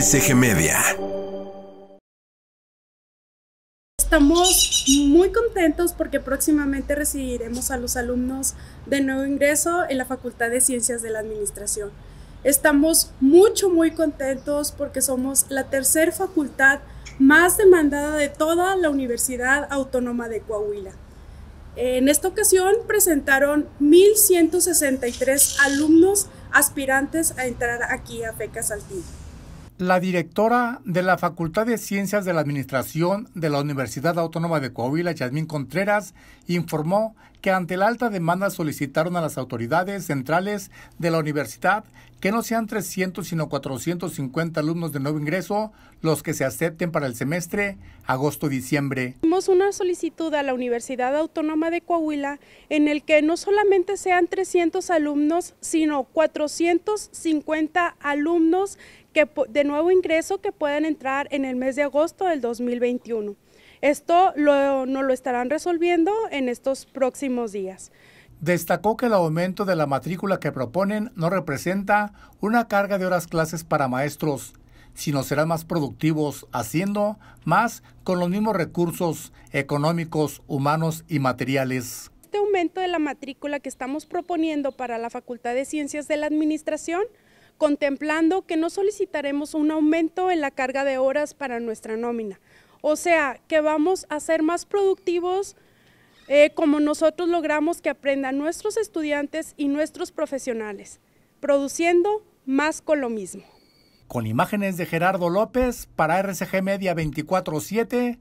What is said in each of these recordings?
MCG Media. Estamos muy contentos porque próximamente recibiremos a los alumnos de nuevo ingreso en la Facultad de Ciencias de la Administración. Estamos mucho, muy contentos porque somos la tercer facultad más demandada de toda la Universidad Autónoma de Coahuila. En esta ocasión presentaron 1.163 alumnos aspirantes a entrar aquí a FECA Saltillo. La directora de la Facultad de Ciencias de la Administración de la Universidad Autónoma de Coahuila, Yasmín Contreras, informó que ante la alta demanda solicitaron a las autoridades centrales de la universidad que no sean 300 sino 450 alumnos de nuevo ingreso los que se acepten para el semestre agosto-diciembre. Hicimos una solicitud a la Universidad Autónoma de Coahuila en el que no solamente sean 300 alumnos sino 450 alumnos que de nuevo ingreso que puedan entrar en el mes de agosto del 2021. Esto no lo estarán resolviendo en estos próximos días. Destacó que el aumento de la matrícula que proponen no representa una carga de horas clases para maestros, sino serán más productivos haciendo más con los mismos recursos económicos, humanos y materiales. Este aumento de la matrícula que estamos proponiendo para la Facultad de Ciencias de la Administración contemplando que no solicitaremos un aumento en la carga de horas para nuestra nómina. O sea, que vamos a ser más productivos eh, como nosotros logramos que aprendan nuestros estudiantes y nuestros profesionales, produciendo más con lo mismo. Con imágenes de Gerardo López para RCG Media 24-7,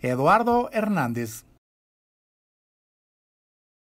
Eduardo Hernández.